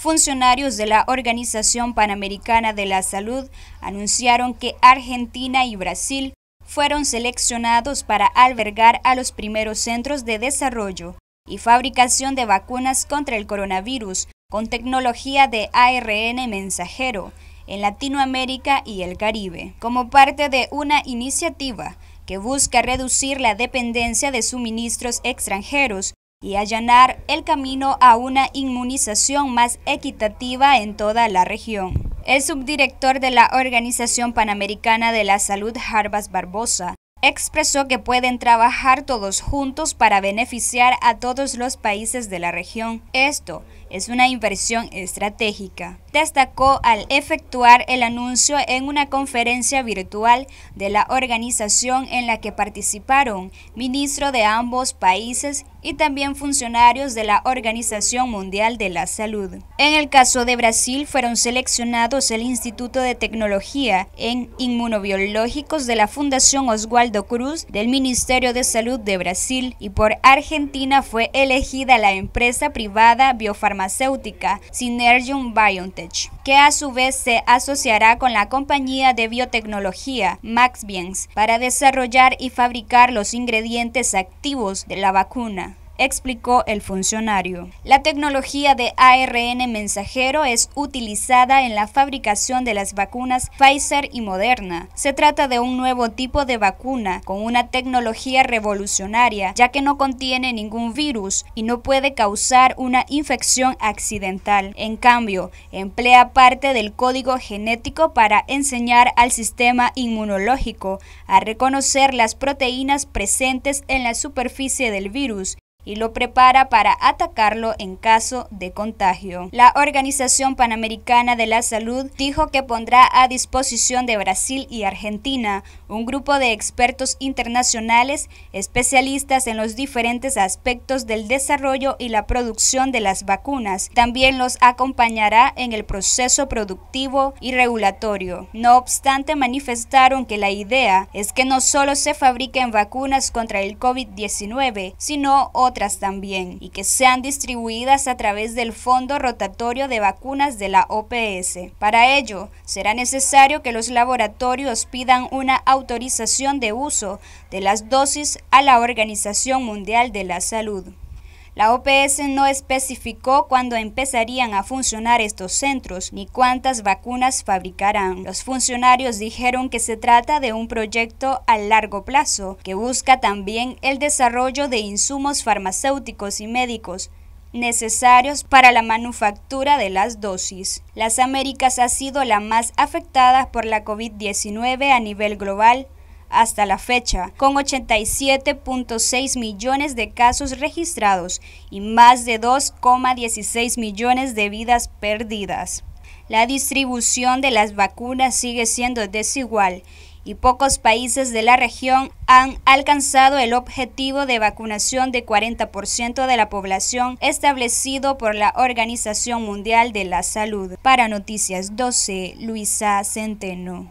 Funcionarios de la Organización Panamericana de la Salud anunciaron que Argentina y Brasil fueron seleccionados para albergar a los primeros centros de desarrollo y fabricación de vacunas contra el coronavirus con tecnología de ARN mensajero en Latinoamérica y el Caribe, como parte de una iniciativa que busca reducir la dependencia de suministros extranjeros y allanar el camino a una inmunización más equitativa en toda la región. El subdirector de la Organización Panamericana de la Salud, Jarbas Barbosa, expresó que pueden trabajar todos juntos para beneficiar a todos los países de la región. Esto es una inversión estratégica. Destacó al efectuar el anuncio en una conferencia virtual de la organización en la que participaron ministros de ambos países y también funcionarios de la Organización Mundial de la Salud. En el caso de Brasil fueron seleccionados el Instituto de Tecnología en Inmunobiológicos de la Fundación Oswaldo Cruz del Ministerio de Salud de Brasil y por Argentina fue elegida la empresa privada Biofarmacéutica farmacéutica Synergium BioNTech, que a su vez se asociará con la compañía de biotecnología MaxBiens para desarrollar y fabricar los ingredientes activos de la vacuna explicó el funcionario. La tecnología de ARN mensajero es utilizada en la fabricación de las vacunas Pfizer y Moderna. Se trata de un nuevo tipo de vacuna con una tecnología revolucionaria, ya que no contiene ningún virus y no puede causar una infección accidental. En cambio, emplea parte del código genético para enseñar al sistema inmunológico a reconocer las proteínas presentes en la superficie del virus y lo prepara para atacarlo en caso de contagio. La Organización Panamericana de la Salud dijo que pondrá a disposición de Brasil y Argentina un grupo de expertos internacionales especialistas en los diferentes aspectos del desarrollo y la producción de las vacunas. También los acompañará en el proceso productivo y regulatorio. No obstante, manifestaron que la idea es que no solo se fabriquen vacunas contra el COVID-19, sino también y que sean distribuidas a través del Fondo Rotatorio de Vacunas de la OPS. Para ello, será necesario que los laboratorios pidan una autorización de uso de las dosis a la Organización Mundial de la Salud. La OPS no especificó cuándo empezarían a funcionar estos centros ni cuántas vacunas fabricarán. Los funcionarios dijeron que se trata de un proyecto a largo plazo que busca también el desarrollo de insumos farmacéuticos y médicos necesarios para la manufactura de las dosis. Las Américas ha sido la más afectada por la COVID-19 a nivel global hasta la fecha, con 87.6 millones de casos registrados y más de 2,16 millones de vidas perdidas. La distribución de las vacunas sigue siendo desigual y pocos países de la región han alcanzado el objetivo de vacunación de 40% de la población establecido por la Organización Mundial de la Salud. Para Noticias 12, Luisa Centeno.